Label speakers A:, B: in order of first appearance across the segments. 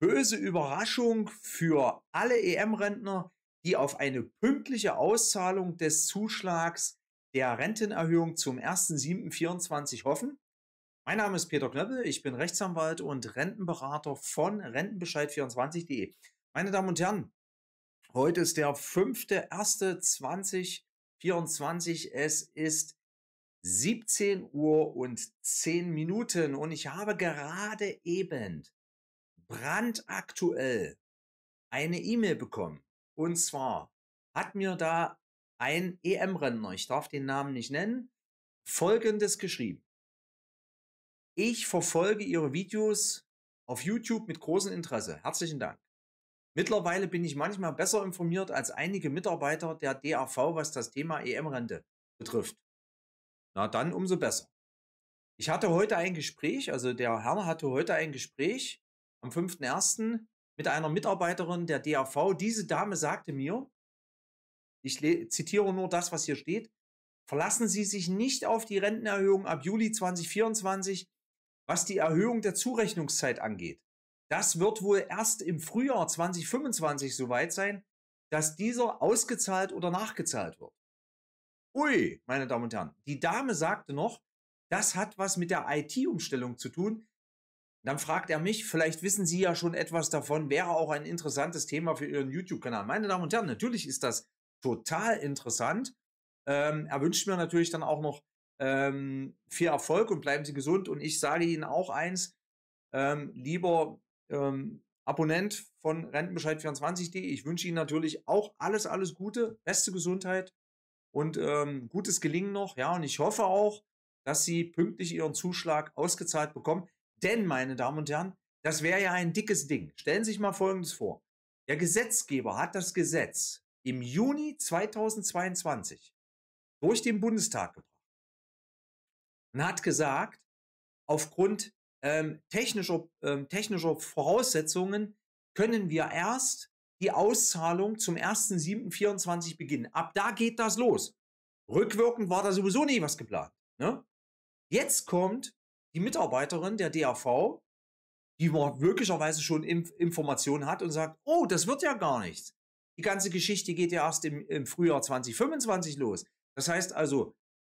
A: böse Überraschung für alle EM-Rentner, die auf eine pünktliche Auszahlung des Zuschlags der Rentenerhöhung zum 1.7.24 hoffen. Mein Name ist Peter Knöppel, ich bin Rechtsanwalt und Rentenberater von Rentenbescheid24.de. Meine Damen und Herren, heute ist der 5.1.2024. Es ist 17 Uhr und 10 Minuten und ich habe gerade eben brandaktuell eine E-Mail bekommen. Und zwar hat mir da ein EM-Renner, ich darf den Namen nicht nennen, folgendes geschrieben. Ich verfolge Ihre Videos auf YouTube mit großem Interesse. Herzlichen Dank. Mittlerweile bin ich manchmal besser informiert als einige Mitarbeiter der DAV, was das Thema EM-Rente betrifft. Na dann umso besser. Ich hatte heute ein Gespräch, also der Herr hatte heute ein Gespräch am 5.1. mit einer Mitarbeiterin der DAV. Diese Dame sagte mir, ich zitiere nur das, was hier steht, verlassen Sie sich nicht auf die Rentenerhöhung ab Juli 2024, was die Erhöhung der Zurechnungszeit angeht. Das wird wohl erst im Frühjahr 2025 soweit sein, dass dieser ausgezahlt oder nachgezahlt wird. Ui, meine Damen und Herren, die Dame sagte noch, das hat was mit der IT-Umstellung zu tun, dann fragt er mich, vielleicht wissen Sie ja schon etwas davon, wäre auch ein interessantes Thema für Ihren YouTube-Kanal. Meine Damen und Herren, natürlich ist das total interessant. Ähm, er wünscht mir natürlich dann auch noch ähm, viel Erfolg und bleiben Sie gesund. Und ich sage Ihnen auch eins, ähm, lieber ähm, Abonnent von Rentenbescheid24.de, ich wünsche Ihnen natürlich auch alles, alles Gute, beste Gesundheit und ähm, gutes Gelingen noch. Ja, und ich hoffe auch, dass Sie pünktlich Ihren Zuschlag ausgezahlt bekommen. Denn, meine Damen und Herren, das wäre ja ein dickes Ding. Stellen Sie sich mal Folgendes vor. Der Gesetzgeber hat das Gesetz im Juni 2022 durch den Bundestag gebracht und hat gesagt, aufgrund ähm, technischer, ähm, technischer Voraussetzungen können wir erst die Auszahlung zum 1.7.24 beginnen. Ab da geht das los. Rückwirkend war da sowieso nie was geplant. Ne? Jetzt kommt die Mitarbeiterin der DAV, die möglicherweise schon Inf Informationen hat und sagt, oh, das wird ja gar nichts. Die ganze Geschichte geht ja erst im, im Frühjahr 2025 los. Das heißt also,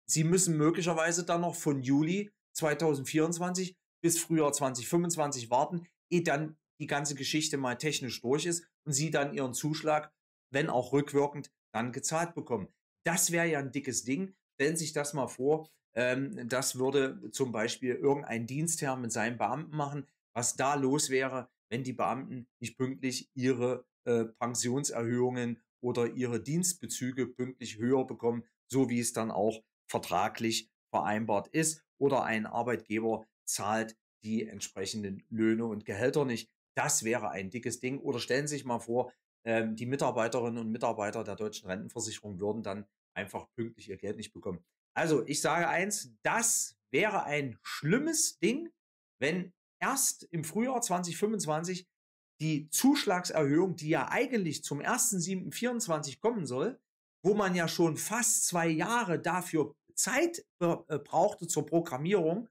A: Sie müssen möglicherweise dann noch von Juli 2024 bis Frühjahr 2025 warten, ehe dann die ganze Geschichte mal technisch durch ist und Sie dann Ihren Zuschlag, wenn auch rückwirkend, dann gezahlt bekommen. Das wäre ja ein dickes Ding. Stellen Sie sich das mal vor, ähm, das würde zum Beispiel irgendein Dienstherr mit seinen Beamten machen, was da los wäre, wenn die Beamten nicht pünktlich ihre äh, Pensionserhöhungen oder ihre Dienstbezüge pünktlich höher bekommen, so wie es dann auch vertraglich vereinbart ist. Oder ein Arbeitgeber zahlt die entsprechenden Löhne und Gehälter nicht. Das wäre ein dickes Ding. Oder stellen Sie sich mal vor, ähm, die Mitarbeiterinnen und Mitarbeiter der deutschen Rentenversicherung würden dann einfach pünktlich ihr Geld nicht bekommen. Also ich sage eins, das wäre ein schlimmes Ding, wenn erst im Frühjahr 2025 die Zuschlagserhöhung, die ja eigentlich zum 1.7.24 kommen soll, wo man ja schon fast zwei Jahre dafür Zeit äh, brauchte zur Programmierung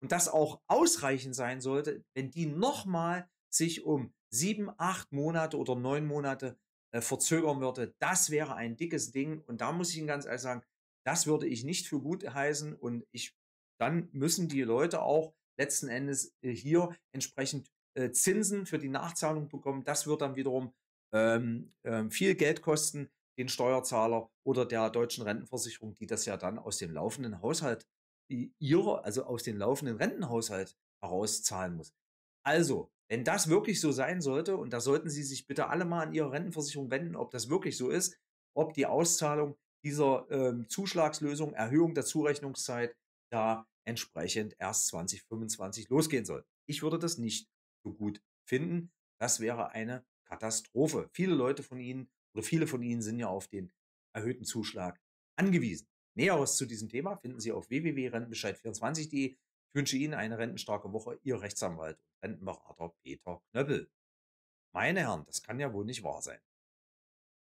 A: und das auch ausreichend sein sollte, wenn die nochmal sich um sieben, acht Monate oder neun Monate äh, verzögern würde, das wäre ein dickes Ding. Und da muss ich Ihnen ganz ehrlich sagen, das würde ich nicht für gut heißen und ich, dann müssen die Leute auch letzten Endes äh, hier entsprechend äh, Zinsen für die Nachzahlung bekommen. Das wird dann wiederum ähm, ähm, viel Geld kosten, den Steuerzahler oder der deutschen Rentenversicherung, die das ja dann aus dem laufenden Haushalt ihrer, also aus dem laufenden Rentenhaushalt herauszahlen muss. Also, wenn das wirklich so sein sollte, und da sollten Sie sich bitte alle mal an Ihre Rentenversicherung wenden, ob das wirklich so ist, ob die Auszahlung dieser ähm, Zuschlagslösung, Erhöhung der Zurechnungszeit, da entsprechend erst 2025 losgehen soll. Ich würde das nicht so gut finden. Das wäre eine Katastrophe. Viele Leute von Ihnen oder viele von Ihnen sind ja auf den erhöhten Zuschlag angewiesen. Näheres zu diesem Thema finden Sie auf www.rentenbescheid24.de. Ich wünsche Ihnen eine rentenstarke Woche, Ihr Rechtsanwalt und Rentenberater Peter Knöppel. Meine Herren, das kann ja wohl nicht wahr sein.